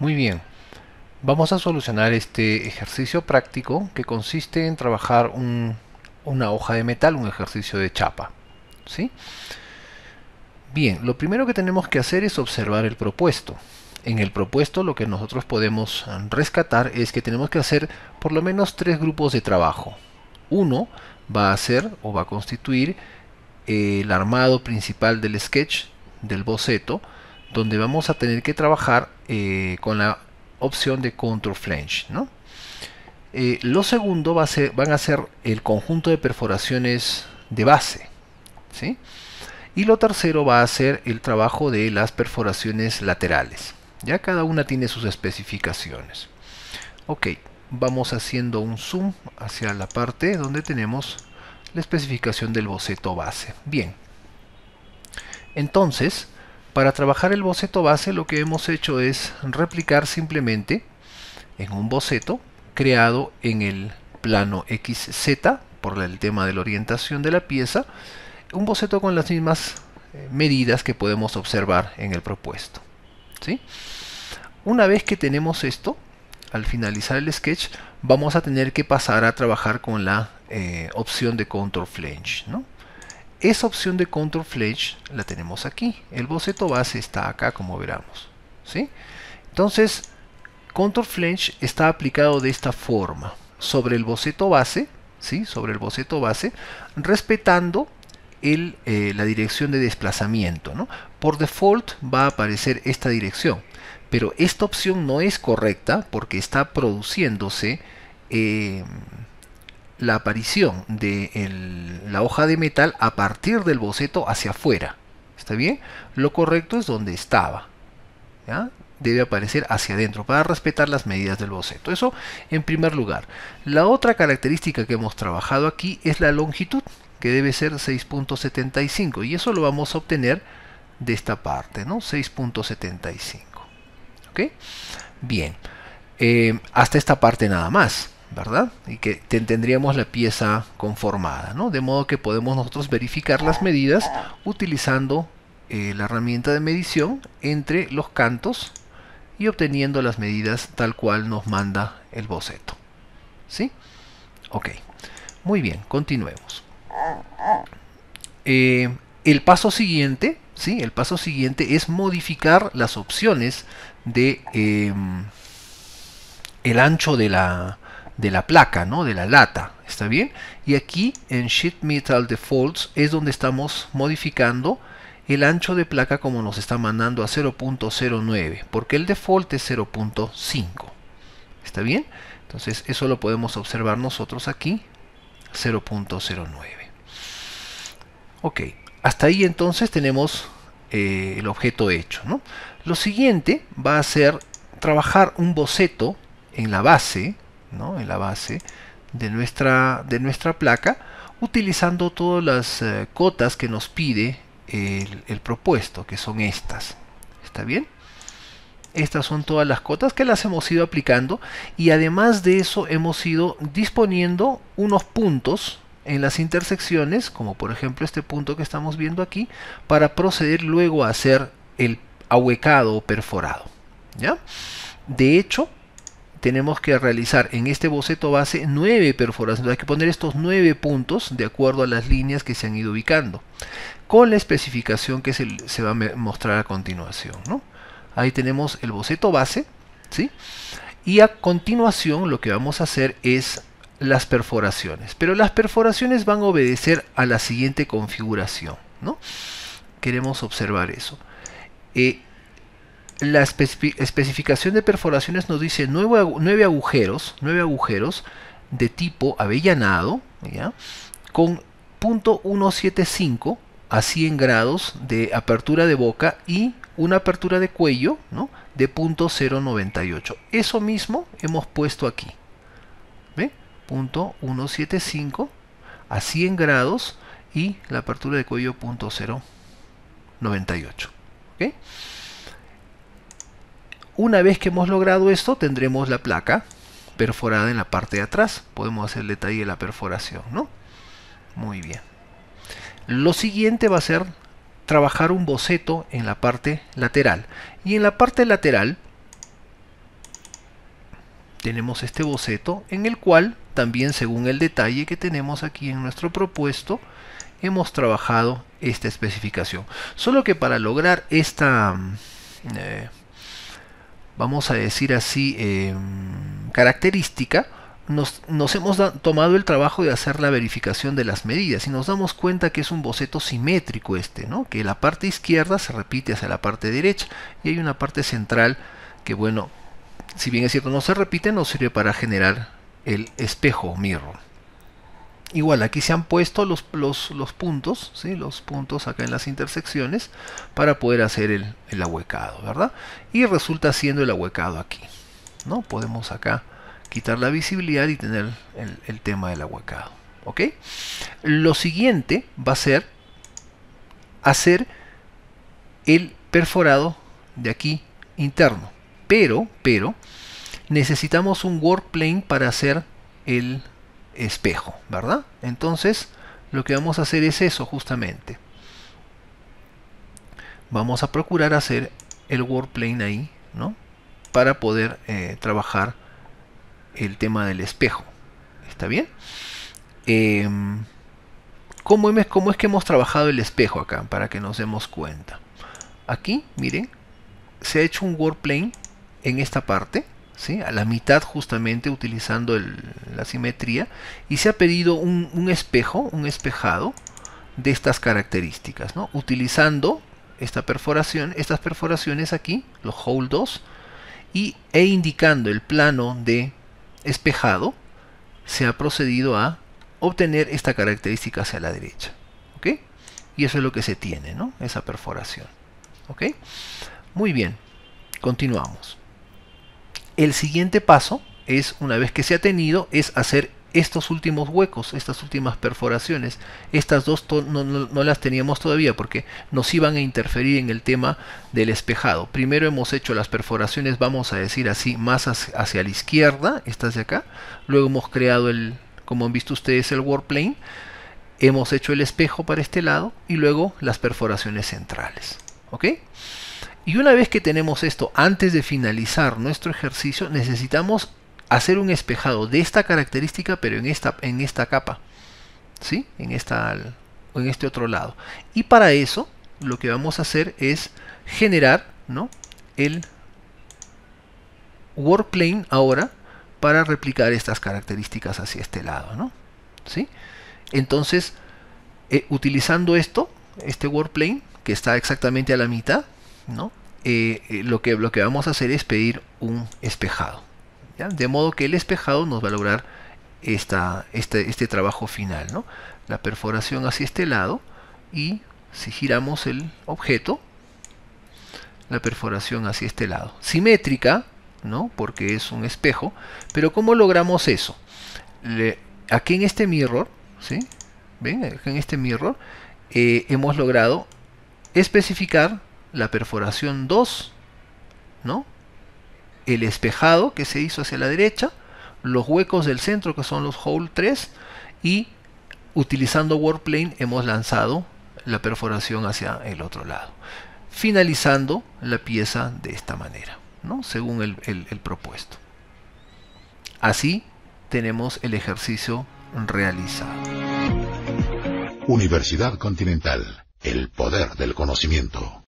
Muy bien, vamos a solucionar este ejercicio práctico que consiste en trabajar una hoja de metal, un ejercicio de chapa. ¿sí? Bien, lo primero que tenemos que hacer es observar el propuesto. En el propuesto lo que nosotros podemos rescatar es que tenemos que hacer por lo menos tres grupos de trabajo. Uno va a ser o va a constituir el armado principal del sketch, del boceto, donde vamos a tener que trabajar eh, con la opción de control flange. Eh, lo segundo va a ser, van a ser el conjunto de perforaciones de base. ¿sí? Y lo tercero va a ser el trabajo de las perforaciones laterales. Ya cada una tiene sus especificaciones. Ok, vamos haciendo un zoom hacia la parte donde tenemos la especificación del boceto base. Bien, entonces para trabajar el boceto base lo que hemos hecho es replicar simplemente en un boceto creado en el plano XZ por el tema de la orientación de la pieza, un boceto con las mismas eh, medidas que podemos observar en el propuesto. Una vez que tenemos esto, al finalizar el sketch, vamos a tener que pasar a trabajar con la eh, opción de contour flange. ¿no? Esa opción de control flash la tenemos aquí. El boceto base está acá como veramos. ¿sí? Entonces, control flash está aplicado de esta forma. Sobre el boceto base, ¿sí? sobre el boceto base, respetando eh, la dirección de desplazamiento. Por default va a aparecer esta dirección. Pero esta opción no es correcta porque está produciéndose eh, la aparición del... De la hoja de metal a partir del boceto hacia afuera. ¿Está bien? Lo correcto es donde estaba. Debe aparecer hacia adentro para respetar las medidas del boceto. Eso en primer lugar. La otra característica que hemos trabajado aquí es la longitud, que debe ser 6.75. Y eso lo vamos a obtener de esta parte, ¿no? 6.75. ¿Ok? Bien. Eh, hasta esta parte nada más. ¿verdad? Y que tendríamos la pieza conformada, ¿no? De modo que podemos nosotros verificar las medidas utilizando eh, la herramienta de medición entre los cantos y obteniendo las medidas tal cual nos manda el boceto. ¿Sí? Ok. Muy bien, continuemos. Eh, el paso siguiente, ¿sí? El paso siguiente es modificar las opciones de... Em, el ancho de la, de la placa, ¿no? de la lata. ¿Está bien? Y aquí en Sheet Metal Defaults es donde estamos modificando el ancho de placa como nos está mandando a 0.09, porque el default es 0.5. ¿Está bien? Entonces eso lo podemos observar nosotros aquí, 0.09. Ok, hasta ahí entonces tenemos eh, el objeto hecho. ¿no? Lo siguiente va a ser trabajar un boceto en la base en la base de nuestra, de nuestra placa, utilizando todas las eh, cotas que nos pide el, propuesto, que son estas. ¿Está bien? Estas son todas las cotas que las hemos ido aplicando y además de eso hemos ido disponiendo unos puntos en las intersecciones, como por ejemplo este punto que estamos viendo aquí, para proceder luego a hacer el ahuecado o perforado. ¿ya? De hecho, tenemos que realizar en este boceto base nueve perforaciones. Hay que poner estos nueve puntos de acuerdo a las líneas que se han ido ubicando. Con la especificación que se, va a mostrar a continuación. Ahí tenemos el boceto base. Y a continuación lo que vamos a hacer es las perforaciones. Pero las perforaciones van a obedecer a la siguiente configuración. Queremos observar eso. Eh, la especificación de perforaciones nos dice nueve, agujeros, nueve agujeros de tipo avellanado, con .175 a 100 grados de apertura de boca y una apertura de cuello de .098. Eso mismo hemos puesto aquí. ¿Ve? .175 a 100 grados y la apertura de cuello .098. ¿Ok? Una vez que hemos logrado esto, tendremos la placa perforada en la parte de atrás. Podemos hacer el detalle de la perforación, ¿no? Muy bien. Lo siguiente va a ser trabajar un boceto en la parte lateral. Y en la parte lateral tenemos este boceto en el cual también según el detalle que tenemos aquí en nuestro propuesto hemos trabajado esta especificación. Solo que para lograr esta mm, eh, vamos a decir así, eh, característica, nos, hemos tomado el trabajo de hacer la verificación de las medidas y nos damos cuenta que es un boceto simétrico este, ¿no? que la parte izquierda se repite hacia la parte derecha y hay una parte central que, bueno, si bien es cierto no se repite, nos sirve para generar el espejo mirror igual aquí se han puesto los, los, puntos, ¿sí? los puntos acá en las intersecciones para poder hacer el, el, ahuecado, ¿verdad? Y resulta siendo el ahuecado aquí, ¿no? Podemos acá quitar la visibilidad y tener el, tema del ahuecado, ¿ok? Lo siguiente va a ser hacer el perforado de aquí interno, pero, pero, necesitamos un workplane para hacer el espejo, ¿verdad? Entonces, lo que vamos a hacer es eso justamente. Vamos a procurar hacer el plane ahí, ¿no? Para poder eh, trabajar el tema del espejo. ¿Está bien? Em, ¿cómo, es, ¿Cómo es que hemos trabajado el espejo acá? Para que nos demos cuenta. Aquí, miren, se ha hecho un plane en esta parte a la mitad justamente utilizando la simetría y se ha pedido un, espejo, un espejado de estas características, utilizando esta perforación, estas perforaciones aquí, los hole 2, y, e indicando el plano de espejado, se ha procedido a obtener esta característica hacia la derecha. Y eso es lo que se tiene, ¿no? esa perforación. Muy bien, continuamos. El siguiente paso es, una vez que se ha tenido, es hacer estos últimos huecos, estas últimas perforaciones. Estas dos no, las teníamos todavía porque nos iban a interferir en el tema del espejado. Primero hemos hecho las perforaciones, vamos a decir así, más hacia, la izquierda, estas de acá. Luego hemos creado el, como han visto ustedes, el warplane. Hemos hecho el espejo para este lado y luego las perforaciones centrales. ¿Ok? Y una vez que tenemos esto, antes de finalizar nuestro ejercicio, necesitamos hacer un espejado de esta característica, pero en esta, en esta capa. ¿Sí? En, esta, en este otro lado. Y para eso, lo que vamos a hacer es generar ¿no? el workplane ahora para replicar estas características hacia este lado. ¿no? ¿Sí? Entonces, eh, utilizando esto, este workplane, que está exactamente a la mitad, eh, eh, lo, que, vamos a hacer es pedir un espejado. De modo que el espejado nos va a lograr este, este, trabajo final. La perforación hacia este lado y si giramos el objeto, la perforación hacia este lado. Simétrica, ¿no? porque es un espejo, pero ¿cómo logramos eso? aquí en este mirror, ¿sí? ¿Ven? en este mirror eh, hemos logrado especificar la perforación 2, ¿no? el espejado que se hizo hacia la derecha, los huecos del centro que son los hole 3 y utilizando warplane hemos lanzado la perforación hacia el otro lado, finalizando la pieza de esta manera, ¿no? según el propuesto. Así tenemos el ejercicio realizado. Universidad Continental, el poder del conocimiento.